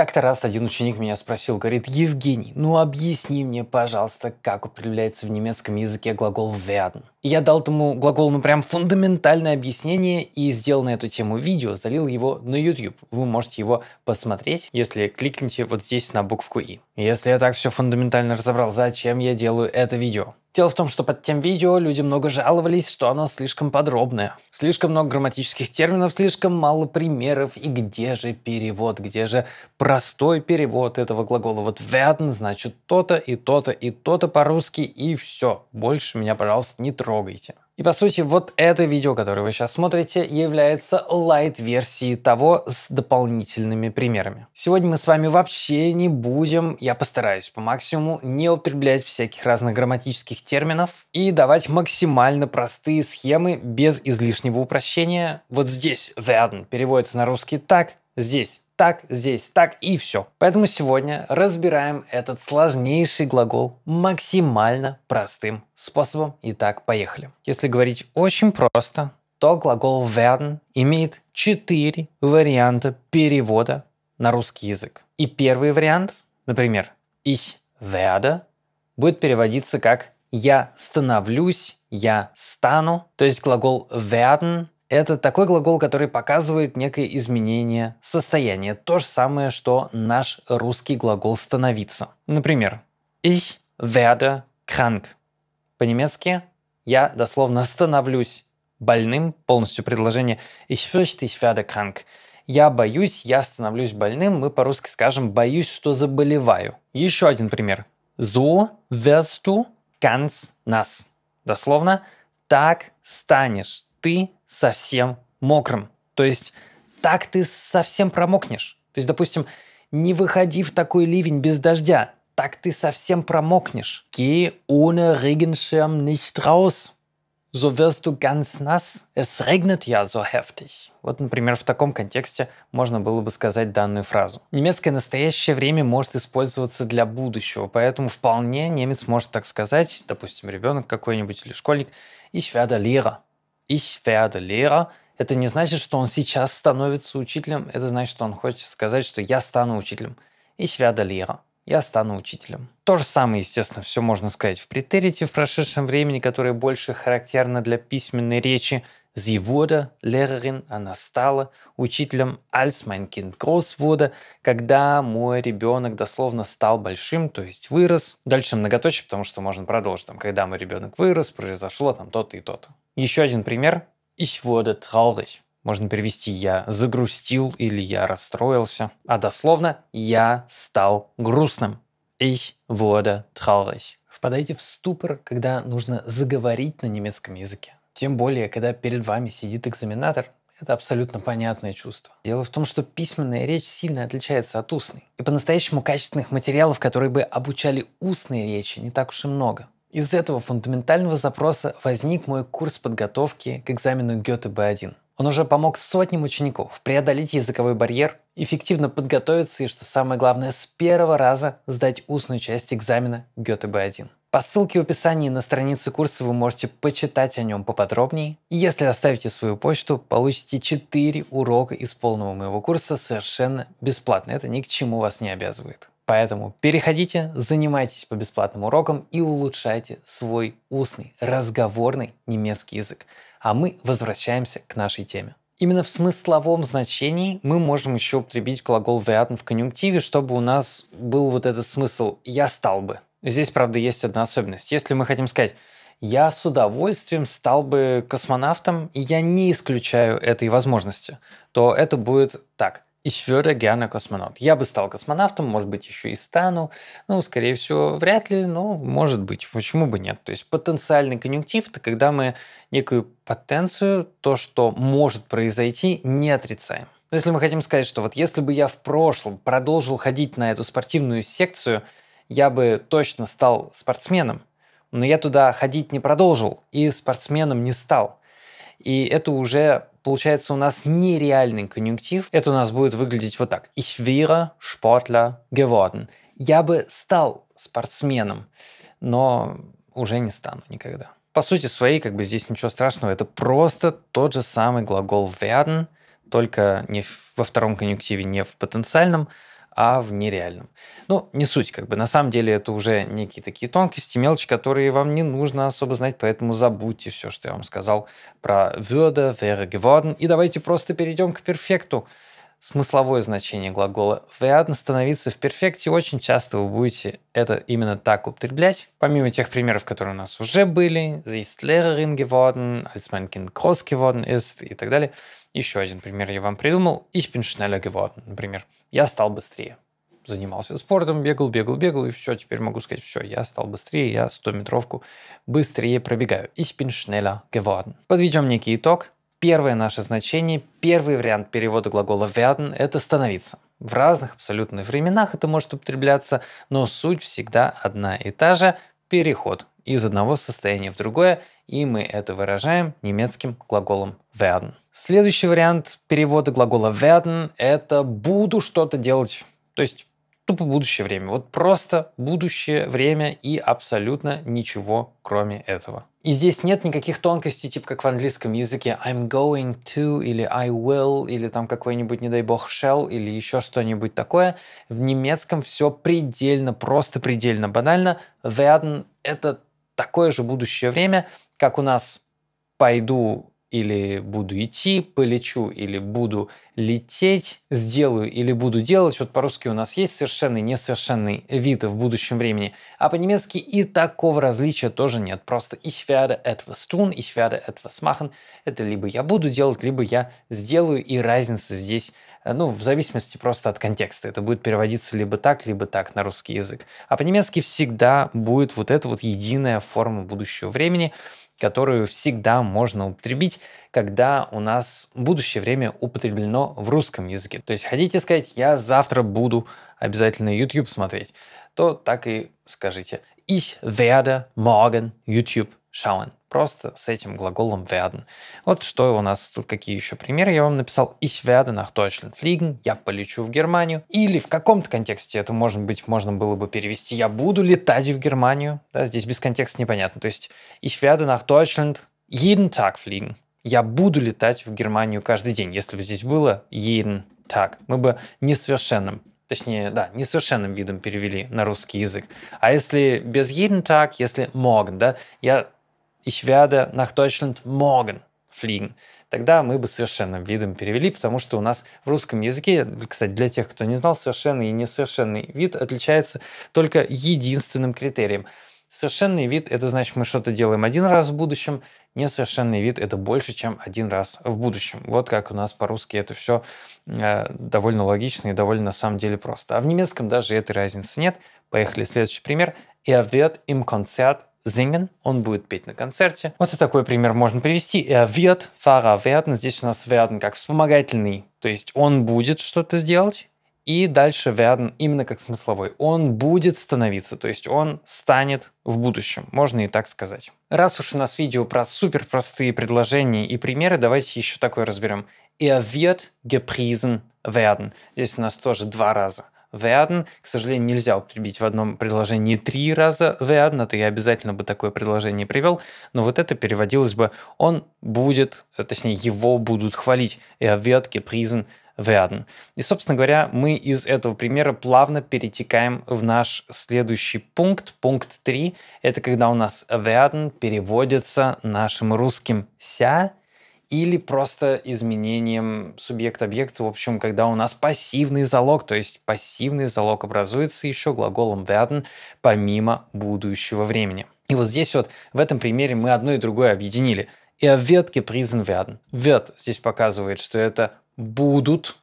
Как-то раз один ученик меня спросил, говорит, Евгений, ну объясни мне, пожалуйста, как употребляется в немецком языке глагол werden я дал этому глаголу ну прям фундаментальное объяснение и сделал на эту тему видео, залил его на YouTube. Вы можете его посмотреть, если кликните вот здесь на букву «и». Если я так все фундаментально разобрал, зачем я делаю это видео? Дело в том, что под тем видео люди много жаловались, что оно слишком подробное. Слишком много грамматических терминов, слишком мало примеров. И где же перевод? Где же простой перевод этого глагола? Вот werden значит то-то и то-то и то-то по-русски и все. Больше меня, пожалуйста, не трогайте трогайте. И по сути, вот это видео, которое вы сейчас смотрите, является лайт-версией того с дополнительными примерами. Сегодня мы с вами вообще не будем, я постараюсь по максимуму, не употреблять всяких разных грамматических терминов и давать максимально простые схемы без излишнего упрощения. Вот здесь werden переводится на русский так, здесь так, здесь, так и все. Поэтому сегодня разбираем этот сложнейший глагол максимально простым способом. Итак, поехали. Если говорить очень просто, то глагол werden имеет четыре варианта перевода на русский язык. И первый вариант, например, ich werde, будет переводиться как «я становлюсь», «я стану». То есть глагол werden это такой глагол, который показывает некое изменение состояния. То же самое, что наш русский глагол «становиться». Например, «Ich werde krank». По-немецки «я дословно становлюсь больным». Полностью предложение «Ich fürchte, ich werde krank». «Я боюсь, я становлюсь больным». Мы по-русски скажем «боюсь, что заболеваю». Еще один пример. «So wirst du ganz nass». Дословно «так станешь ты совсем мокрым. То есть так ты совсем промокнешь. То есть, допустим, не выходи в такой ливень без дождя. Так ты совсем промокнешь. Geh ohne Regenschirm nicht raus. So wirst du ganz nass. Es regnet ja so heftig. Вот, например, в таком контексте можно было бы сказать данную фразу. Немецкое настоящее время может использоваться для будущего, поэтому вполне немец может так сказать, допустим, ребенок какой-нибудь или школьник, ich werde Lehrer. Ich werde Lehrer. Это не значит, что он сейчас становится учителем. Это значит, что он хочет сказать, что я стану учителем. Ich werde Lehrer. Я стану учителем. То же самое, естественно, все можно сказать в претерите в прошедшем времени, которое больше характерно для письменной речи – Sie wurde Lehrerin, она стала учителем, als mein Kind groß wurde, когда мой ребенок дословно стал большим, то есть вырос. Дальше многоточие, потому что можно продолжить, там, когда мой ребенок вырос, произошло там то-то и то-то. Еще один пример. Ich wurde traurig. Можно перевести «я загрустил» или «я расстроился», а дословно «я стал грустным». Ich wurde traurig. Впадайте в ступор, когда нужно заговорить на немецком языке. Тем более, когда перед вами сидит экзаменатор, это абсолютно понятное чувство. Дело в том, что письменная речь сильно отличается от устной. И по-настоящему качественных материалов, которые бы обучали устной речи, не так уж и много. Из этого фундаментального запроса возник мой курс подготовки к экзамену Гёте Б1. Он уже помог сотням учеников преодолеть языковой барьер, эффективно подготовиться и, что самое главное, с первого раза сдать устную часть экзамена Гёте Б1. По ссылке в описании на странице курса вы можете почитать о нем поподробнее. И если оставите свою почту, получите 4 урока из полного моего курса совершенно бесплатно. Это ни к чему вас не обязывает. Поэтому переходите, занимайтесь по бесплатным урокам и улучшайте свой устный, разговорный немецкий язык а мы возвращаемся к нашей теме. Именно в смысловом значении мы можем еще употребить глагол «вероятно» в конъюнктиве, чтобы у нас был вот этот смысл «я стал бы». Здесь, правда, есть одна особенность. Если мы хотим сказать «я с удовольствием стал бы космонавтом, и я не исключаю этой возможности», то это будет так – Ich würde gerne космонавт. Я бы стал космонавтом, может быть, еще и стану. Ну, скорее всего, вряд ли, но может быть. Почему бы нет? То есть потенциальный конъюнктив – это когда мы некую потенцию, то, что может произойти, не отрицаем. Но если мы хотим сказать, что вот если бы я в прошлом продолжил ходить на эту спортивную секцию, я бы точно стал спортсменом. Но я туда ходить не продолжил и спортсменом не стал. И это уже получается у нас нереальный конъюнктив, это у нас будет выглядеть вот так. Ich wäre Sportler geworden. Я бы стал спортсменом, но уже не стану никогда. По сути своей, как бы здесь ничего страшного, это просто тот же самый глагол werden, только не во втором конъюнктиве, не в потенциальном, а в нереальном. Ну, не суть, как бы. На самом деле это уже некие такие тонкости, мелочи, которые вам не нужно особо знать, поэтому забудьте все, что я вам сказал про würde, wäre geworden, и давайте просто перейдем к перфекту смысловое значение глагола. Вероятно, становиться в перфекте очень часто вы будете это именно так употреблять. Помимо тех примеров, которые у нас уже были, sie ist Lehrerin geworden, als mein Kind groß geworden ist и так далее. Еще один пример я вам придумал. Ich bin schneller geworden, например. Я стал быстрее. Занимался спортом, бегал, бегал, бегал, и все, теперь могу сказать, все, я стал быстрее, я 100-метровку быстрее пробегаю. Ich bin schneller geworden. Подведем некий итог первое наше значение, первый вариант перевода глагола werden – это «становиться». В разных абсолютных временах это может употребляться, но суть всегда одна и та же – переход из одного состояния в другое, и мы это выражаем немецким глаголом werden. Следующий вариант перевода глагола werden – это «буду что-то делать», то есть тупо будущее время. Вот просто будущее время и абсолютно ничего кроме этого. И здесь нет никаких тонкостей, типа как в английском языке I'm going to или I will или там какой-нибудь, не дай бог, shall или еще что-нибудь такое. В немецком все предельно, просто предельно банально. Werden – это такое же будущее время, как у нас пойду или буду идти, полечу, или буду лететь, сделаю, или буду делать. Вот по-русски у нас есть совершенный, несовершенный вид в будущем времени. А по-немецки и такого различия тоже нет. Просто ich werde etwas tun, ich werde etwas machen. Это либо я буду делать, либо я сделаю, и разница здесь Э, ну, в зависимости просто от контекста. Это будет переводиться либо так, либо так на русский язык. А по-немецки всегда будет вот эта вот единая форма будущего времени, которую всегда можно употребить, когда у нас будущее время употреблено в русском языке. То есть хотите сказать, я завтра буду обязательно YouTube смотреть, то так и скажите. Ich werde morgen YouTube schauen. Просто с этим глаголом werden. Вот что у нас тут, какие еще примеры. Я вам написал ich werde nach Deutschland fliegen, я полечу в Германию. Или в каком-то контексте это, может быть, можно было бы перевести я буду летать в Германию. Да, здесь без контекста непонятно. То есть ich werde nach Deutschland jeden Tag fliegen. Я буду летать в Германию каждый день. Если бы здесь было jeden Tag, мы бы несовершенным точнее, да, несовершенным видом перевели на русский язык. А если без jeden Tag, если morgen, да, я ich werde nach Deutschland morgen fliegen. Тогда мы бы совершенным видом перевели, потому что у нас в русском языке, кстати, для тех, кто не знал, совершенный и несовершенный вид отличается только единственным критерием. Совершенный вид – это значит, мы что-то делаем один раз в будущем, несовершенный вид – это больше, чем один раз в будущем. Вот как у нас по-русски это все э, довольно логично и довольно на самом деле просто. А в немецком даже этой разницы нет. Поехали, следующий пример. Er wird im Konzert singen, он будет петь на концерте. Вот и такой пример можно привести. Er wird Fahrer werden. Здесь у нас werden как вспомогательный, то есть он будет что-то сделать. И дальше werden именно как смысловой. Он будет становиться, то есть он станет в будущем, можно и так сказать. Раз уж у нас видео про супер простые предложения и примеры, давайте еще такое разберем. Er wird gepriesen werden. Здесь у нас тоже два раза – werden. К сожалению, нельзя употребить в одном предложении три раза werden, а то я обязательно бы такое предложение привел, но вот это переводилось бы «он будет», э, точнее, его будут хвалить. Er wird gepriesen werden. И, собственно говоря, мы из этого примера плавно перетекаем в наш следующий пункт, пункт 3. Это когда у нас werden переводится нашим русским «ся», или просто изменением субъект-объекта, в общем, когда у нас пассивный залог, то есть пассивный залог образуется еще глаголом werden помимо будущего времени. И вот здесь вот в этом примере мы одно и другое объединили. Er wird призен werden. Wird здесь показывает, что это будут,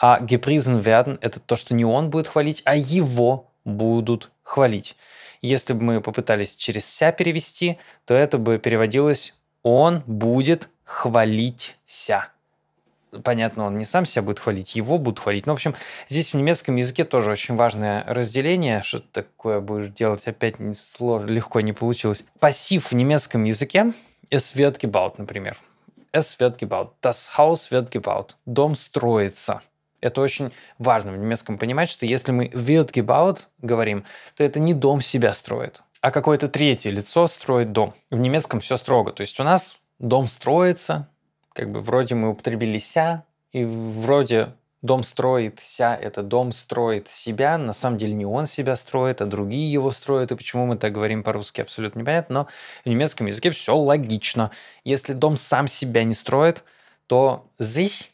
а gepriesen werden – это то, что не он будет хвалить, а его будут хвалить. Если бы мы попытались через «ся» перевести, то это бы переводилось «он будет хвалиться. Понятно, он не сам себя будет хвалить, его будут хвалить. Но, ну, в общем, здесь в немецком языке тоже очень важное разделение. Что такое будешь делать, опять не сложно, легко не получилось. Пассив в немецком языке «es wird gebaut», например. «Es wird gebaut», «das Haus wird gebaut», «дом строится». Это очень важно в немецком понимать, что если мы «wird gebaut» говорим, то это не дом себя строит, а какое-то третье лицо строит дом. В немецком все строго. То есть у нас дом строится, как бы вроде мы употребили «ся», и вроде дом строится, это дом строит себя, на самом деле не он себя строит, а другие его строят, и почему мы так говорим по-русски, абсолютно непонятно, но в немецком языке все логично. Если дом сам себя не строит, то «зись»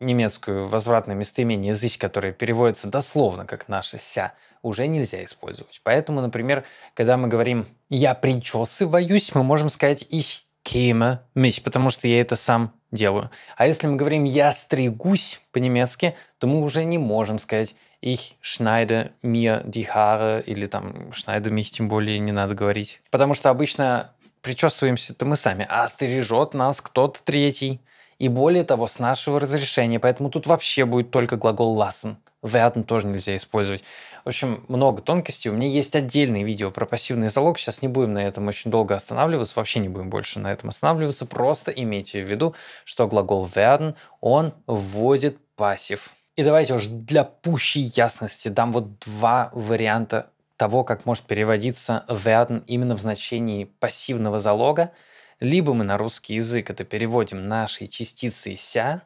немецкую возвратное местоимение «зысь», которое переводится дословно как наше «ся», уже нельзя использовать. Поэтому, например, когда мы говорим «я причесываюсь», мы можем сказать «ись Кейма mich, потому что я это сам делаю. А если мы говорим «я стригусь» по-немецки, то мы уже не можем сказать «ich schneide mir die Haare» или там «schneide mich» тем более не надо говорить. Потому что обычно причесываемся-то мы сами, а стрижет нас кто-то третий. И более того, с нашего разрешения, поэтому тут вообще будет только глагол «lassen» вероятно, тоже нельзя использовать. В общем, много тонкостей. У меня есть отдельное видео про пассивный залог. Сейчас не будем на этом очень долго останавливаться, вообще не будем больше на этом останавливаться. Просто имейте в виду, что глагол werden, он вводит пассив. И давайте уж для пущей ясности дам вот два варианта того, как может переводиться werden именно в значении пассивного залога. Либо мы на русский язык это переводим нашей частицей «ся»,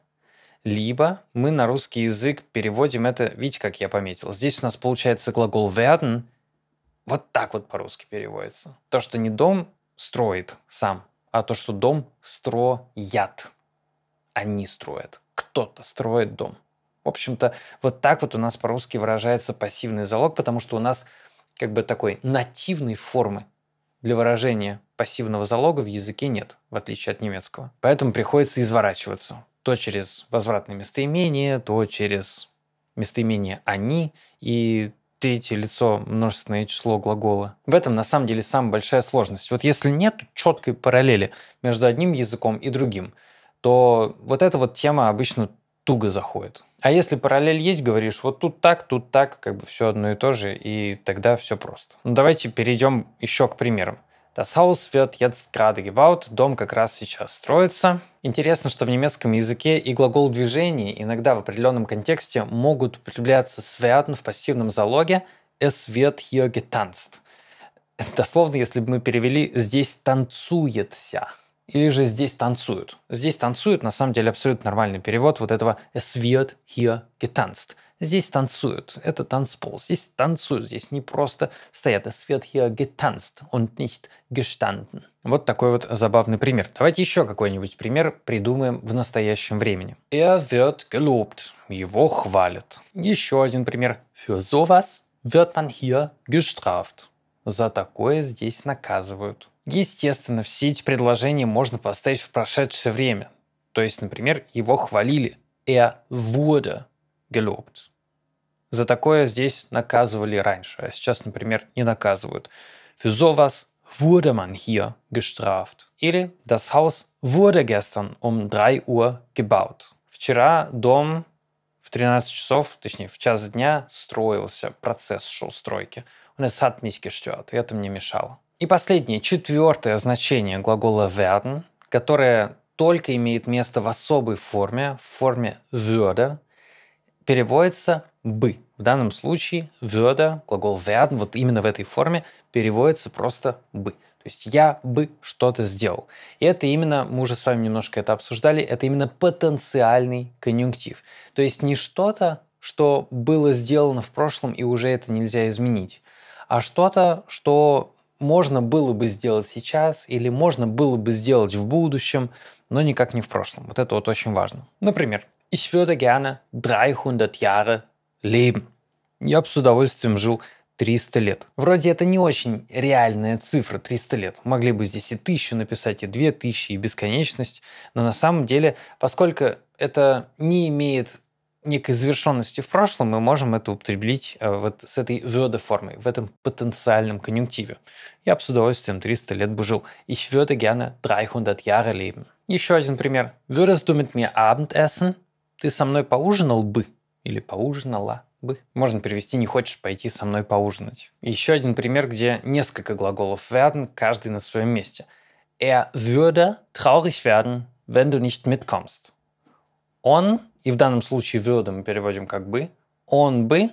либо мы на русский язык переводим это, видите, как я пометил, здесь у нас получается глагол werden, вот так вот по-русски переводится. То, что не дом строит сам, а то, что дом строят. Они а строят. Кто-то строит дом. В общем-то, вот так вот у нас по-русски выражается пассивный залог, потому что у нас как бы такой нативной формы для выражения пассивного залога в языке нет, в отличие от немецкого. Поэтому приходится изворачиваться то через возвратные местоимения, то через местоимение «они» и третье лицо, множественное число глагола. В этом на самом деле самая большая сложность. Вот если нет четкой параллели между одним языком и другим, то вот эта вот тема обычно туго заходит. А если параллель есть, говоришь, вот тут так, тут так, как бы все одно и то же, и тогда все просто. Ну, давайте перейдем еще к примерам. Das Haus wird jetzt gerade gebaut, дом как раз сейчас строится. Интересно, что в немецком языке и глагол движения иногда в определенном контексте могут употребляться с werden в пассивном залоге «es wird hier getanzt». Дословно, если бы мы перевели «здесь танцуется», или же здесь танцуют. Здесь танцуют, на самом деле, абсолютно нормальный перевод вот этого «es wird hier getanzt». Здесь танцуют, это танцпол. Здесь танцуют, здесь не просто стоят. «Es wird hier getanzt und nicht gestanden». Вот такой вот забавный пример. Давайте еще какой-нибудь пример придумаем в настоящем времени. Er wird gelobt. Его хвалят. Еще один пример. Für sowas wird man hier gestraft. За такое здесь наказывают. Естественно, все эти предложения можно поставить в прошедшее время. То есть, например, его хвалили. Er wurde gelobt. За такое здесь наказывали раньше, а сейчас, например, не наказывают. Für sowas wurde man hier gestraft. Или das Haus wurde gestern um 3 Uhr gebaut. Вчера дом в 13 часов, точнее, в час дня строился, процесс шел стройки. Он es hat mich gestört, и это мне мешало. И последнее, четвертое значение глагола werden, которое только имеет место в особой форме, в форме würde, переводится «бы». В данном случае würde, глагол werden, вот именно в этой форме, переводится просто «бы». То есть «я бы что-то сделал». И это именно, мы уже с вами немножко это обсуждали, это именно потенциальный конъюнктив. То есть не что-то, что было сделано в прошлом и уже это нельзя изменить, а что-то, что можно было бы сделать сейчас или можно было бы сделать в будущем, но никак не в прошлом. Вот это вот очень важно. Например, ich würde gerne 300 Jahre leben. Я бы с удовольствием жил 300 лет. Вроде это не очень реальная цифра, 300 лет. Могли бы здесь и тысячу написать, и две тысячи, и бесконечность. Но на самом деле, поскольку это не имеет некой завершенности в прошлом, мы можем это употребить э, вот с этой вёда-формой, в этом потенциальном конъюнктиве. Я бы с удовольствием 300 лет бы жил. Ich würde gerne 300 Jahre leben. Еще один пример. Würdest du mit mir Abendessen? Ты со мной поужинал бы? Или поужинала бы? Можно перевести «не хочешь пойти со мной поужинать». Еще один пример, где несколько глаголов werden, каждый на своем месте. Er würde traurig werden, wenn du nicht mitkommst. Он, и в данном случае würde мы переводим как бы, он бы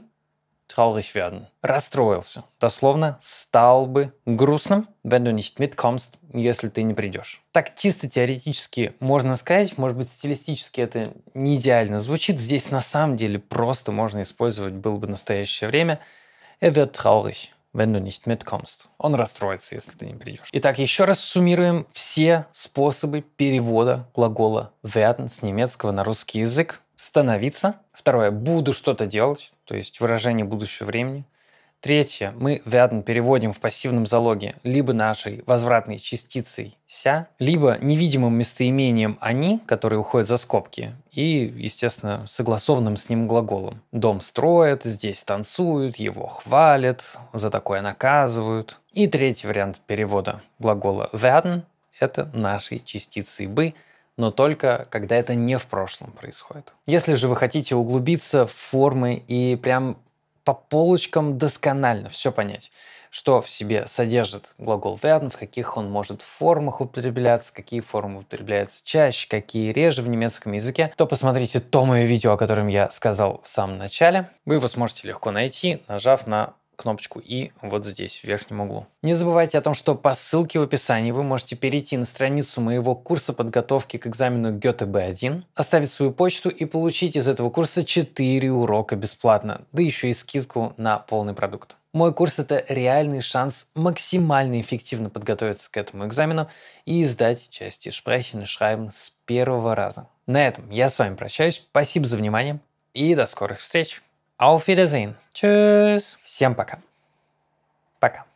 traurig werden, расстроился. Дословно, стал бы грустным, wenn du nicht mitkommst, если ты не придешь. Так чисто теоретически можно сказать, может быть стилистически это не идеально звучит, здесь на самом деле просто можно использовать, было бы настоящее время, er wird traurig wenn du nicht mitkommst. Он расстроится, если ты не придешь. Итак, еще раз суммируем все способы перевода глагола werden с немецкого на русский язык. Становиться. Второе, буду что-то делать, то есть выражение будущего времени. Третье. Мы werden переводим в пассивном залоге либо нашей возвратной частицей «ся», либо невидимым местоимением «они», которые уходят за скобки, и, естественно, согласованным с ним глаголом. Дом строят, здесь танцуют, его хвалят, за такое наказывают. И третий вариант перевода глагола вядн это нашей частицей «бы», но только когда это не в прошлом происходит. Если же вы хотите углубиться в формы и прям по полочкам досконально все понять, что в себе содержит глагол werden, в каких он может формах употребляться, какие формы употребляются чаще, какие реже в немецком языке, то посмотрите то мое видео, о котором я сказал в самом начале. Вы его сможете легко найти, нажав на кнопочку «И» вот здесь, в верхнем углу. Не забывайте о том, что по ссылке в описании вы можете перейти на страницу моего курса подготовки к экзамену Гёте Б1, оставить свою почту и получить из этого курса 4 урока бесплатно, да еще и скидку на полный продукт. Мой курс – это реальный шанс максимально эффективно подготовиться к этому экзамену и сдать части и Шрайбен с первого раза. На этом я с вами прощаюсь. Спасибо за внимание и до скорых встреч! Auf Wiedersehen. Tschüss. Всем пока. Пока.